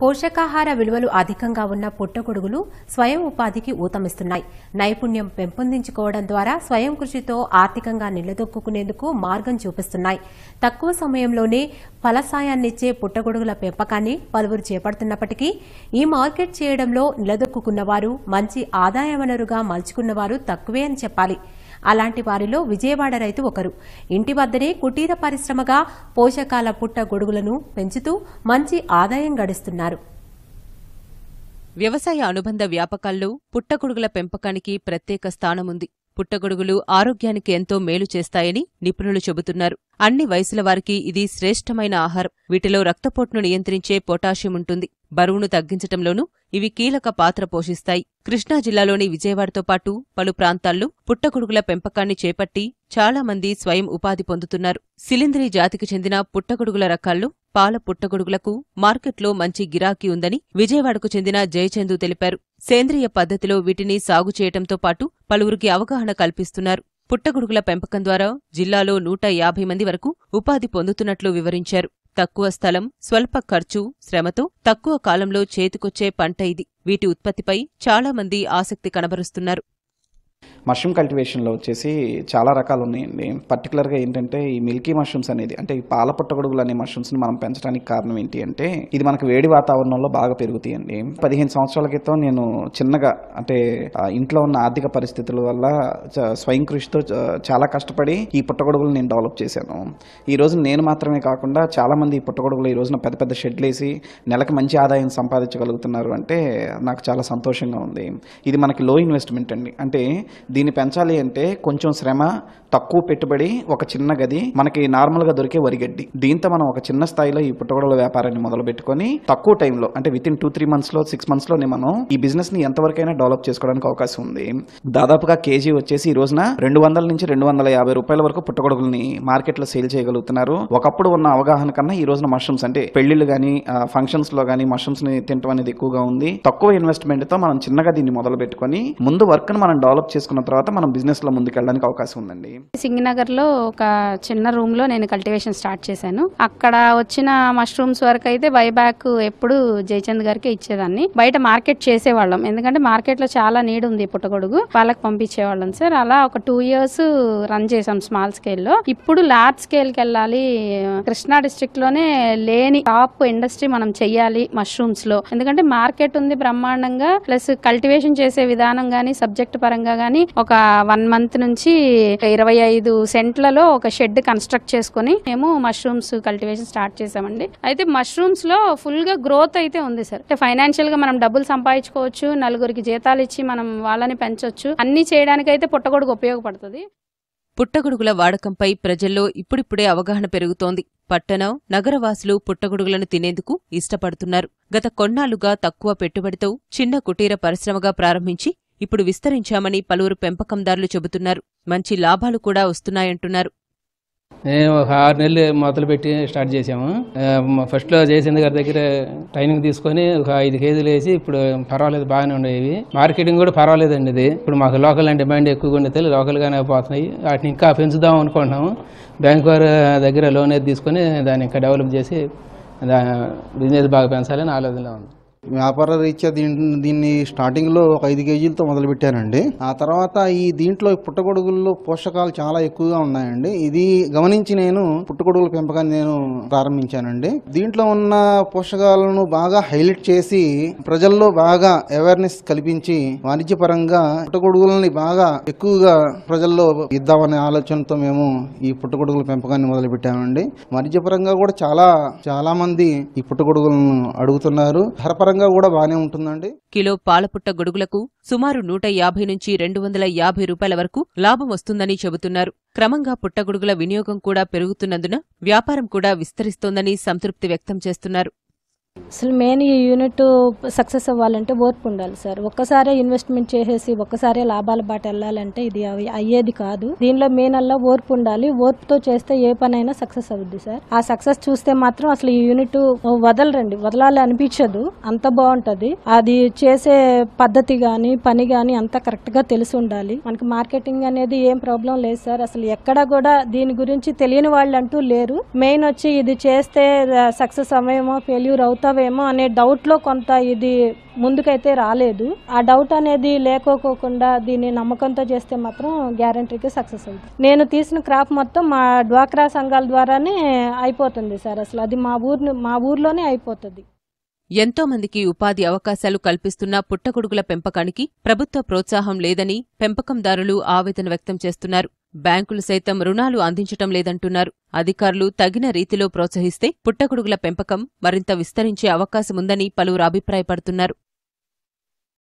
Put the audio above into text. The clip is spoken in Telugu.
పోషకాహార విలువలు అధికంగా ఉన్న పుట్టగొడుగులు స్వయం ఉపాధికి ఊతమిస్తున్నాయి నైపుణ్యం పెంపొందించుకోవడం ద్వారా స్వయం కృషితో ఆర్థికంగా నిలదొక్కునేందుకు మార్గం చూపిస్తున్నాయి తక్కువ సమయంలోనే ఫలసాయాన్నిచ్చే పుట్టగొడుగుల పెంపకాన్ని పలువురు చేపడుతున్నప్పటికీ ఈ మార్కెట్ చేయడంలో నిలదొక్కున్నవారు మంచి ఆదాయ వనరుగా మలుచుకున్నవారు తక్కువే అని చెప్పాలి అలాంటి వారిలో విజయవాడ రైతు ఒకరు ఇంటి వద్దనే కుటీర పరిశ్రమగా పోషకాల పుట్ట గొడుగులను పెంచుతూ మంచి ఆదాయం గడిస్తున్నారు వ్యవసాయ అనుబంధ వ్యాపకాల్లో పుట్టగొడుగుల పెంపకానికి ప్రత్యేక స్థానముంది పుట్టగొడుగులు ఆరోగ్యానికి ఎంతో మేలు చేస్తాయని నిపుణులు చెబుతున్నారు అన్ని వయసుల వారికి ఇది శ్రేష్టమైన ఆహారం వీటిలో రక్తపోటును నియంత్రించే పొటాషియం ఉంటుంది బరువును తగ్గించటంలోనూ ఇవి కీలక పాత్ర పోషిస్తాయి కృష్ణా జిల్లాలోని విజయవాడతో పాటు పలు ప్రాంతాల్లో పుట్టగొడుగుల పెంపకాన్ని చేపట్టి చాలామంది స్వయం ఉపాధి పొందుతున్నారు సిలింద్రీ జాతికి చెందిన పుట్టగొడుగుల రకాల్లో పాల పుట్టగొడుగులకు మార్కెట్లో మంచి గిరాకీ ఉందని విజయవాడకు చెందిన జయచందు తెలిపారు సేంద్రియ పద్ధతిలో వీటిని సాగు చేయటంతో పాటు పలువురికి అవగాహన కల్పిస్తున్నారు పుట్టగొడుగుల పెంపకం ద్వారా జిల్లాలో నూట యాభై మంది వరకు ఉపాధి పొందుతున్నట్లు వివరించారు తక్కువ స్థలం స్వల్ప ఖర్చు శ్రమతో తక్కువ కాలంలో చేతికొచ్చే పంట ఇది వీటి ఉత్పత్తిపై చాలా మంది ఆసక్తి కనబరుస్తున్నారు మష్రూమ్ కల్టివేషన్లో వచ్చేసి చాలా రకాలు ఉన్నాయండి పర్టికులర్గా ఏంటంటే ఈ మిల్కీ మష్రూమ్స్ అనేది అంటే ఈ పాల పుట్టగొడుగులు అనే మష్రూమ్స్ని మనం పెంచడానికి కారణం ఏంటి అంటే ఇది మనకు వేడి వాతావరణంలో బాగా పెరుగుతాయండి పదిహేను సంవత్సరాల క్రితం నేను చిన్నగా అంటే ఇంట్లో ఉన్న ఆర్థిక పరిస్థితుల వల్ల స్వయం కృషితో చాలా కష్టపడి ఈ పుట్టగొడుగులు నేను డెవలప్ చేశాను ఈ రోజు నేను మాత్రమే కాకుండా చాలామంది ఈ పుట్టగొడుగులు ఈ రోజున పెద్ద పెద్ద వేసి నెలకు మంచి ఆదాయం సంపాదించగలుగుతున్నారు అంటే నాకు చాలా సంతోషంగా ఉంది ఇది మనకి లో ఇన్వెస్ట్మెంట్ అండి అంటే దీన్ని పెంచాలి అంటే కొంచెం శ్రమ తక్కువ పెట్టుబడి ఒక చిన్న గది మనకి నార్మల్గా దొరికే వరిగడ్డి దీంతో మనం ఒక చిన్న స్థాయిలో ఈ పుట్టగొడవల వ్యాపారాన్ని మొదలు పెట్టుకొని తక్కువ టైంలో అంటే విత్ ఇన్ టూ త్రీ మంత్స్లో సిక్స్ మంత్స్లోనే మనం ఈ బిజినెస్ని ఎంతవరకైనా డెవలప్ చేసుకోవడానికి అవకాశం ఉంది దాదాపుగా కేజీ వచ్చేసి ఈ రోజున రెండు వందల నుంచి రెండు వందల యాభై రూపాయల వరకు పుట్టగొడుగుల్ని మార్కెట్లో సేల్ చేయగలుగుతున్నారు ఒకప్పుడు ఉన్న అవగాహన కన్నా ఈ రోజున మష్రూమ్స్ అంటే పెళ్లిళ్ళు కానీ ఫంక్షన్స్లో కానీ మష్రూమ్స్ని తినటం అనేది ఎక్కువగా ఉంది తక్కువ ఇన్వెస్ట్మెంట్తో మనం చిన్నగా దీన్ని మొదలు పెట్టుకొని ముందు వర్క్ను మనం డెవలప్ చేసుకున్న తర్వాత మనం లో ముందుకు వెళ్ళడానికి అవకాశం ఉందండి లో ఒక చిన్న రూమ్లో నేను కల్టివేషన్ స్టార్ట్ చేశాను అక్కడ వచ్చిన మష్రూమ్స్ వరకు అయితే బైబ్యాక్ ఎప్పుడు జయచంద్ గారికి ఇచ్చేదాన్ని బయట మార్కెట్ చేసేవాళ్ళం ఎందుకంటే మార్కెట్లో చాలా నీడ్ ఉంది పుట్టగొడుగు వాళ్ళకి పంపించేవాళ్ళం సార్ అలా ఒక టూ ఇయర్స్ రన్ చేసాం స్మాల్ స్కేల్లో ఇప్పుడు లార్జ్ స్కేల్కి వెళ్ళాలి కృష్ణా లోనే లేని టాప్ ఇండస్ట్రీ మనం చెయ్యాలి మష్రూమ్స్లో ఎందుకంటే మార్కెట్ ఉంది బ్రహ్మాండంగా ప్లస్ కల్టివేషన్ చేసే విధానం కానీ సబ్జెక్ట్ పరంగా కానీ ఒక వన్ మంత్ నుంచి ఇరవై ఐదు సెంట్లలో ఒక షెడ్ కన్స్ట్రక్ట్ చేసుకుని మేము మష్రూమ్స్ కల్టివేషన్ స్టార్ట్ చేసామండి అయితే మష్రూమ్స్ లో ఫుల్ గా గ్రోత్ అయితే ఉంది సార్ అంటే ఫైనాన్షియల్ గా మనం డబ్బులు సంపాదించుకోవచ్చు నలుగురికి జీతాలు ఇచ్చి మనం వాళ్ళని పెంచవచ్చు అన్ని చేయడానికి అయితే పుట్టగొడుగు ఉపయోగపడుతుంది పుట్టగొడుగుల వాడకంపై ప్రజల్లో ఇప్పుడిప్పుడే అవగాహన పెరుగుతోంది పట్టణం నగరవాసులు పుట్టగొడుగులను తినేందుకు ఇష్టపడుతున్నారు గత కొన్నాళ్లుగా తక్కువ పెట్టుబడితో చిన్న కుటీర పరిశ్రమగా ప్రారంభించి ఇప్పుడు విస్తరించామని పలువురు పెంపకందారులు చెబుతున్నారు మంచి లాభాలు కూడా వస్తున్నాయంటున్నారు మేము ఒక ఆరు నెలలు మొదలుపెట్టి స్టార్ట్ చేసాము ఫస్ట్లో చేసిన గారి దగ్గర ట్రైనింగ్ తీసుకొని ఒక ఐదు కేజీలు వేసి ఇప్పుడు పర్వాలేదు బాగానే ఉండేవి మార్కెటింగ్ కూడా పర్వాలేదండి ఇది ఇప్పుడు మాకు లోకల్ డిమాండ్ ఎక్కువగా ఉండే లోకల్గానే పోతున్నాయి వాటిని ఇంకా పెంచుదాం అనుకుంటున్నాము బ్యాంక్ వారి దగ్గర లోన్ అయితే తీసుకొని దాన్ని ఇంకా డెవలప్ చేసి బిజినెస్ బాగా పెంచాలని ఆలోచనలో ఉంది వ్యాపార రీత్యా దీని దీన్ని స్టార్టింగ్లో ఒక ఐదు కేజీలతో మొదలుపెట్టానండి ఆ తర్వాత ఈ దీంట్లో పుట్టగొడుగుల్లో పోషకాలు చాలా ఎక్కువగా ఉన్నాయండి ఇది గమనించి నేను పుట్టగొడుగుల పెంపకాన్ని నేను ప్రారంభించానండి దీంట్లో ఉన్న పోషకాలను బాగా హైలైట్ చేసి ప్రజల్లో బాగా అవేర్నెస్ కల్పించి వాణిజ్యపరంగా పుట్టగొడుగులని బాగా ఎక్కువగా ప్రజల్లో ఇద్దామనే ఆలోచనతో మేము ఈ పుట్టగొడుగుల పెంపకాన్ని మొదలుపెట్టామండి వాణిజ్యపరంగా కూడా చాలా చాలా మంది ఈ పుట్టగొడుగులను అడుగుతున్నారు ధరపరంగా పరంగా కూడా బాగానే ఉంటుందండి కిలో పాలపుట్ట గొడుగులకు సుమారు నూట యాభై నుంచి రెండు వందల యాభై రూపాయల వరకు లాభం వస్తుందని చెబుతున్నారు క్రమంగా పుట్టగొడుగుల వినియోగం కూడా పెరుగుతున్నందున వ్యాపారం కూడా విస్తరిస్తోందని సంతృప్తి వ్యక్తం చేస్తున్నారు అసలు మెయిన్ ఈ యూనిట్ సక్సెస్ అవ్వాలంటే ఓర్పు ఉండాలి సార్ ఒక్కసారే ఇన్వెస్ట్మెంట్ చేసేసి ఒక్కసారే లాభాల బాట వెళ్ళాలంటే ఇది అయ్యేది కాదు దీనిలో మెయిన్ అలా ఓర్పు ఉండాలి ఓర్పుతో చేస్తే ఏ పనైనా సక్సెస్ అవుద్ది సార్ ఆ సక్సెస్ చూస్తే మాత్రం అసలు ఈ యూనిట్ వదలరండి వదలాలి అనిపించదు అంత బాగుంటది అది చేసే పద్ధతి కానీ పని కానీ అంత కరెక్ట్ గా తెలిసి ఉండాలి మనకి మార్కెటింగ్ అనేది ఏం ప్రాబ్లం లేదు సార్ అసలు ఎక్కడ కూడా దీని గురించి తెలియని వాళ్ళు అంటూ లేరు మెయిన్ వచ్చి ఇది చేస్తే సక్సెస్ అవ్వమో ఫెయిల్యూర్ అవుతా వస్తావేమో అనే డౌట్లో కొంత ఇది ముందుకైతే రాలేదు ఆ డౌట్ అనేది లేకోకుండా దీన్ని నమ్మకంతో చేస్తే మాత్రం గ్యారంటీకి సక్సెస్ అవుతుంది నేను తీసిన క్రాప్ మొత్తం మా డ్వాక్రా సంఘాల ద్వారానే అయిపోతుంది సార్ అసలు అది మా ఊరు మా ఊర్లోనే అయిపోతుంది ఎంతో మందికి ఉపాధి అవకాశాలు కల్పిస్తున్న పుట్టగొడుగుల పెంపకానికి ప్రభుత్వ ప్రోత్సాహం లేదని పెంపకందారులు ఆవేదన వ్యక్తం చేస్తున్నారు బ్యాంకులు సైతం రుణాలు అందించటం లేదంటున్నారు అధికారులు తగిన రీతిలో ప్రోత్సహిస్తే పుట్టగొడుగుల పెంపకం మరింత విస్తరించే అవకాశముందని పలువురు అభిప్రాయపడుతున్నారు